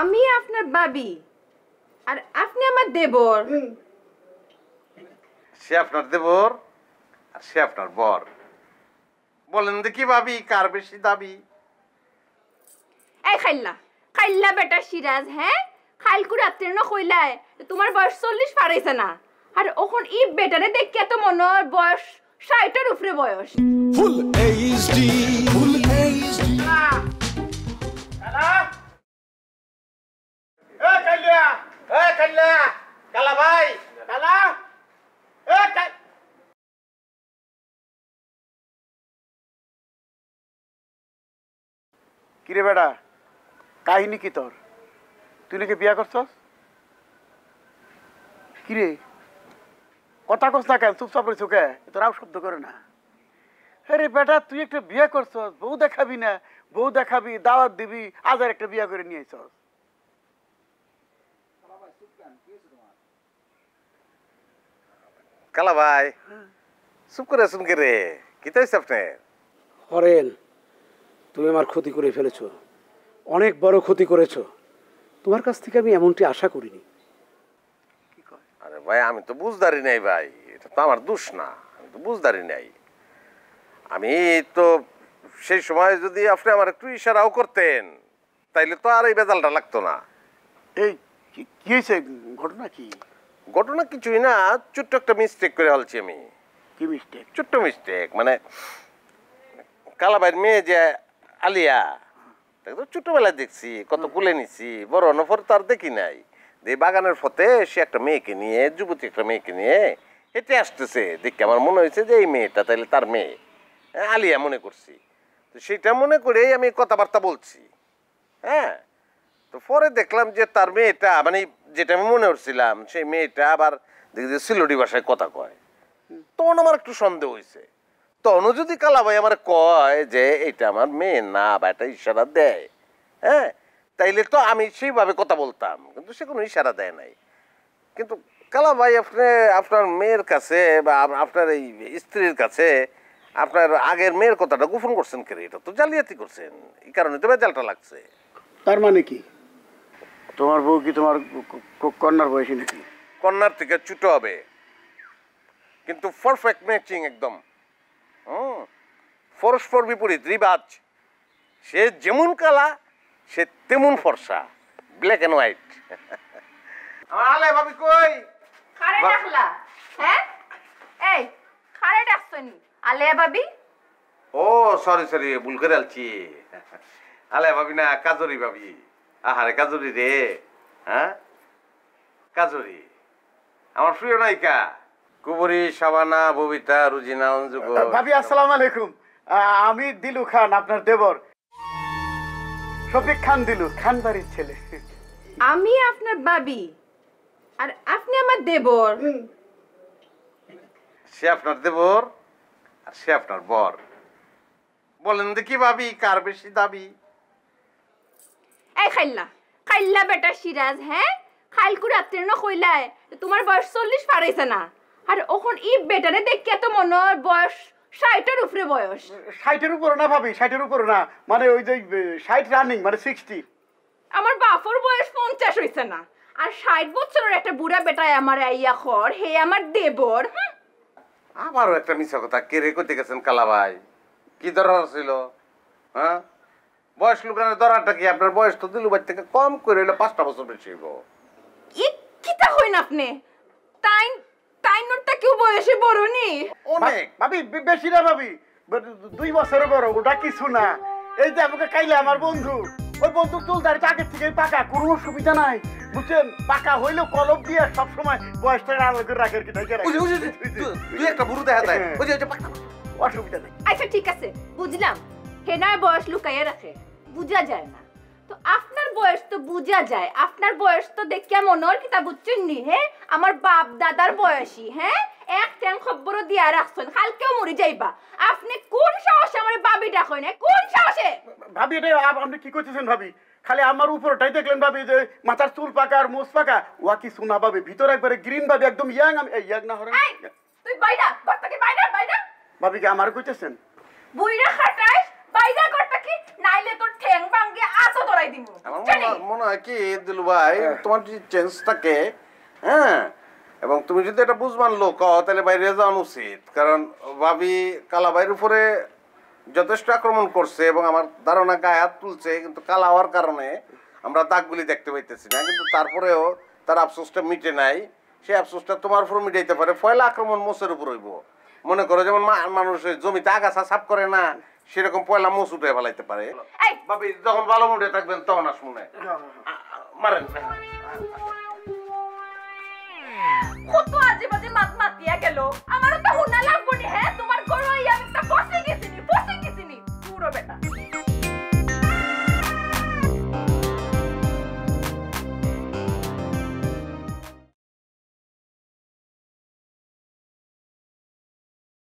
আমি আপনার বাবি আর আপনি আমার দেবর সে আপনার দেবর আর সে আপনার বর বলেন দেখি ভাবি কার বেশি দাবি এই খাইল্লা খাইল্লা বেটা সিরাজ হ্যাঁ খাইলকু রাত্রে না কইলায় তোমার বয়স চল্লিশ পারাইছে না আর ওখন ই বেটারে দেখিয়া এত মনে বয়স ষাটের উপরে বয়স ফুল এইচডি এ কাল্লা কিরে বেড়া কাহিনী কি তোর তুই নাকি বিয়া করছস কিরে কথা কস না কেন চাপ রয়েছ কে তোরাও শব্দ করে না আরে বেটা তুই একটা বিয়ে করছস বউ দেখাবি না বউ দেখাবি দাওয়াত দিবি আজ আর একটা বিয়ে করে নিয়ে কালা ভাই চুপ করে আছেন কে রে কি তো আপনি হরেন তুমি আমার ক্ষতি করে ফেলেছো অনেক বড় ক্ষতি করেছো তোমার কাছ থেকে আমি এমনটি আশা করিনি আরে ভাই আমি তো বুঝদারি নাই ভাই এটা তো আমার দোষ না আমি তো বুঝদারি নাই আমি তো সেই সময় যদি আপনি আমার একটু ইশারাও করতেন তাইলে তো আর এই বেজালটা লাগতো না এই কি হয়েছে ঘটনা কি ঘটনা কিছুই না ছোট্ট একটা মিস্টেক করে হলছি আমি কি মিস্টেক ছোট্ট মিস্টেক মানে কালাবাইর মেয়ে যে আলিয়া তাকে তো ছোটবেলায় দেখছি কত কুলে নিছি বড় নফর তো দেখি নাই যে বাগানের ফতে সে একটা মেয়েকে নিয়ে যুবতী একটা মেয়েকে নিয়ে হেঁটে আসতেছে দেখে আমার মনে হয়েছে যে এই মেয়েটা তাহলে তার মেয়ে আলিয়া মনে করছি তো সেটা মনে করেই আমি কথাবার্তা বলছি হ্যাঁ তো পরে দেখলাম যে তার মেয়েটা মানে যেটা আমি মনে করছিলাম সেই মেয়েটা আবার দেখি যে সিলোডি ভাষায় কথা কয় তখন আমার একটু সন্দেহ হয়েছে তখন যদি কালাবাই আমার কয় যে এটা আমার মেয়ে না বা এটা ইশারা দেয় হ্যাঁ তাইলে তো আমি সেইভাবে কথা বলতাম কিন্তু সে কোনো ইশারা দেয় নাই কিন্তু কালাবাই আপনি আপনার মেয়ের কাছে বা আপনার এই স্ত্রীর কাছে আপনার আগের মেয়ের কথাটা গোপন করছেন কেন এটা তো জালিয়াতি করছেন এই কারণে তো বেজালটা লাগছে তার মানে কি তোমার বউ কি তোমার কন্যার বয়সী নাকি কন্যার থেকে ছোট হবে কিন্তু পারফেক্ট ম্যাচিং একদম হুম পরস্পর বিপরীত রিবাজ সে যেমন কালা সে তেমন ফর্সা ব্ল্যাক অ্যান্ড হোয়াইট আমার আলে ভাবি কই খারে ডাকলা হ্যাঁ এই খারে ডাকছনি আলে ভাবি ও সরি সরি ভুল করে আলছি আলে ভাবি না কাজরি ভাবি আহারে কাজরি রে হ্যাঁ কাজরি আমার প্রিয় নায়িকা কুবরী সাবানা ববিতা রুজিনা অঞ্জু ভাবি আসসালামু আলাইকুম আমি দিলু খান আপনার দেবর শফিক খান দিলু খান বাড়ির ছেলে আমি আপনার বাবি আর আপনি আমার দেবর সে আপনার দেবর আর সে আপনার বর বলেন দেখি ভাবি কার বেশি দাবি এই খাইল্লা খাইল্লা বেটা সিরাজ হ্যাঁ খাইলকু রাত্রে না কইলায় তোমার বয়স চল্লিশ পারাইছে না আর ওখন ই বেটারে দেখিয়া তো মনে হয় বয়স ষাটের উপরে বয়স ষাটের উপরে না ভাবি ষাটের উপরে না মানে ওই যে ষাট রানিং মানে সিক্সটি আমার বাপর বয়স পঞ্চাশ হইছে না আর ষাট বছরের একটা বুড়া বেটায় আমার আইয়া খর হে আমার দেবর হ্যাঁ? আমারও একটা মিছা কথা কে করতে গেছেন কালা ভাই কি ধরনের ছিল হ্যাঁ বয়স লুকানোর দরাটা কি আপনার বয়স তো দিলুবার থেকে কম করে হইলে পাঁচটা বছর বেশি হইব কিতা হইন আপনি তাই তাই নোটটা কেউ বয়সে বড় নি অনেক ভাবি বেশি না ভাবি দুই বছর বড় ওটা কিছু না এই যে আপনাকে কাইলে আমার বন্ধু ওই বন্ধু চুল দাঁড়ি আগে থেকে পাকা কোনো অসুবিধা নাই বুঝছেন পাকা হইলেও কলম দিয়ে সব সময় বয়সটা আলাদা করে রাখার কি তাই তুই একটা বুড়ো দেখা যায় হ্যাঁ। ওই যে পাকা অসুবিধা নাই আচ্ছা ঠিক আছে বুঝলাম হেনায় বয়স লুকাইয়া রাখে বুঝা যায় না তো আপনার বয়স তো বুঝা যায় আপনার বয়স তো দেখ কেমন ওর কিতা বুঝছেন হ্যাঁ আমার বাপ দাদার বয়সই হ্যাঁ এক ট্যাং খবরও দিয়া রাখছেন কালকেও মরে যাইবা আপনি কোন সাহসে আমার বাবি ডাকেন হ্যাঁ? কোন সাহসে ভাবি এটা আপনি কি করতেছেন ভাবি খালি আমার উপরটাই দেখলেন ভাবি যে মাথার চুল পাকা আর মোচ পাকা ওয়া কি সোনা ভাবি ভিতর একবারে গ্রিন ভাবি একদম ইয়াং আমি ইয়াং না হরে তুই বাইরা ঘর থেকে বাইরা বাইরা ভাবি কি আমার কইতেছেন বুইরা খাটাইস বাইরা ঘর থেকে নাইলে তো করাই দিব মনে হয় কি দিলু ভাই হ্যাঁ। তোমার যদি চেঞ্জ থাকে হ্যাঁ এবং তুমি যদি এটা বুঝবান লোক তাহলে বাইরে যাওয়া উচিত কারণ ভাবি কালা ভাইয়ের উপরে যথেষ্ট আক্রমণ করছে এবং আমার ধারণা গায়ে হাত তুলছে কিন্তু কালা হওয়ার কারণে আমরা দাগগুলি দেখতে পাইতেছি না কিন্তু তারপরেও তার আফসোসটা মিটে নাই সেই আফসোসটা তোমার উপর মিটাইতে পারে ফয়লা আক্রমণ মোষের উপর হইব মনে করো যেমন মানুষের জমিতে আগাছা সাফ করে না সেরকম পয়লা মোচ ফেলাইতে পারে বাপি যখন ভালো মুডে থাকবেন তখন আসুন মারেন আমার তো হুনা হ্যাঁ তোমার গরু আমি তো বসে গেছিনি বসে গেছিনি পুরো বেটা